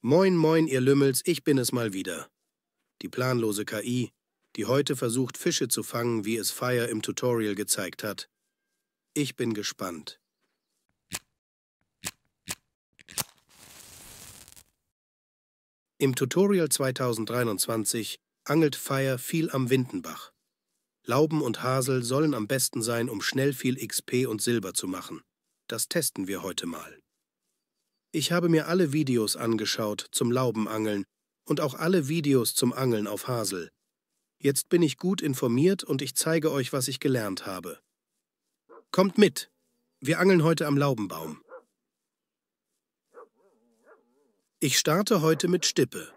Moin, moin, ihr Lümmels, ich bin es mal wieder. Die planlose KI, die heute versucht, Fische zu fangen, wie es Fire im Tutorial gezeigt hat. Ich bin gespannt. Im Tutorial 2023 angelt Fire viel am Windenbach. Lauben und Hasel sollen am besten sein, um schnell viel XP und Silber zu machen. Das testen wir heute mal. Ich habe mir alle Videos angeschaut zum Laubenangeln und auch alle Videos zum Angeln auf Hasel. Jetzt bin ich gut informiert und ich zeige euch, was ich gelernt habe. Kommt mit! Wir angeln heute am Laubenbaum. Ich starte heute mit Stippe.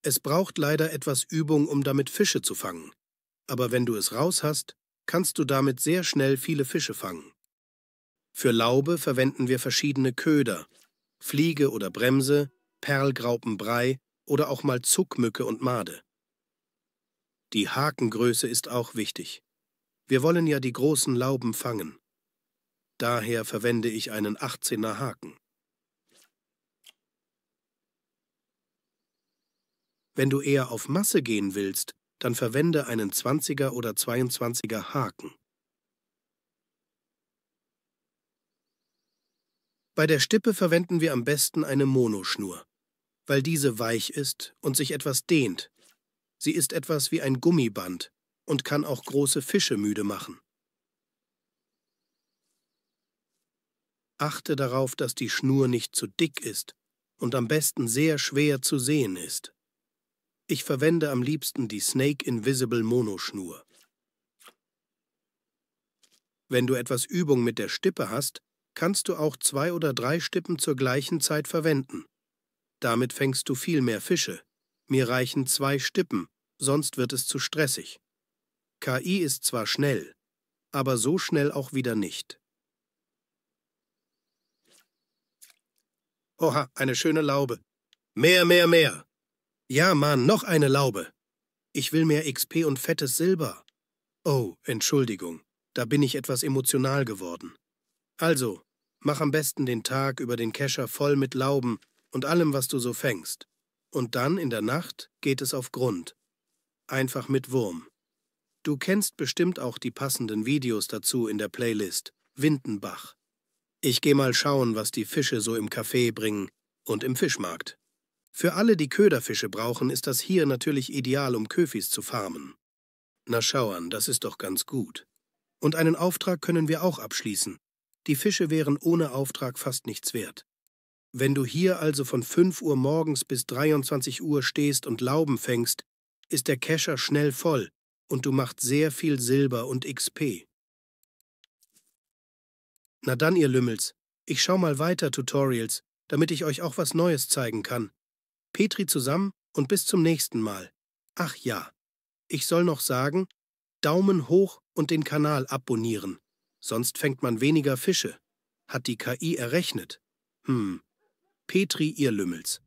Es braucht leider etwas Übung, um damit Fische zu fangen. Aber wenn du es raus hast, kannst du damit sehr schnell viele Fische fangen. Für Laube verwenden wir verschiedene Köder, Fliege oder Bremse, Perlgraupenbrei oder auch mal Zuckmücke und Made. Die Hakengröße ist auch wichtig. Wir wollen ja die großen Lauben fangen. Daher verwende ich einen 18er Haken. Wenn du eher auf Masse gehen willst, dann verwende einen 20er oder 22er Haken. Bei der Stippe verwenden wir am besten eine Monoschnur, weil diese weich ist und sich etwas dehnt. Sie ist etwas wie ein Gummiband und kann auch große Fische müde machen. Achte darauf, dass die Schnur nicht zu dick ist und am besten sehr schwer zu sehen ist. Ich verwende am liebsten die Snake Invisible Monoschnur. Wenn du etwas Übung mit der Stippe hast, kannst du auch zwei oder drei Stippen zur gleichen Zeit verwenden. Damit fängst du viel mehr Fische. Mir reichen zwei Stippen, sonst wird es zu stressig. KI ist zwar schnell, aber so schnell auch wieder nicht. Oha, eine schöne Laube. Mehr, mehr, mehr. Ja, Mann, noch eine Laube. Ich will mehr XP und fettes Silber. Oh, Entschuldigung, da bin ich etwas emotional geworden. Also, Mach am besten den Tag über den Kescher voll mit Lauben und allem, was du so fängst. Und dann in der Nacht geht es auf Grund. Einfach mit Wurm. Du kennst bestimmt auch die passenden Videos dazu in der Playlist Windenbach. Ich geh mal schauen, was die Fische so im Café bringen und im Fischmarkt. Für alle, die Köderfische brauchen, ist das hier natürlich ideal, um Köfis zu farmen. Na schau an, das ist doch ganz gut. Und einen Auftrag können wir auch abschließen. Die Fische wären ohne Auftrag fast nichts wert. Wenn du hier also von 5 Uhr morgens bis 23 Uhr stehst und Lauben fängst, ist der Kescher schnell voll und du machst sehr viel Silber und XP. Na dann, ihr Lümmels, ich schau mal weiter Tutorials, damit ich euch auch was Neues zeigen kann. Petri zusammen und bis zum nächsten Mal. Ach ja, ich soll noch sagen, Daumen hoch und den Kanal abonnieren. Sonst fängt man weniger Fische. Hat die KI errechnet? Hm. Petri, ihr Lümmels.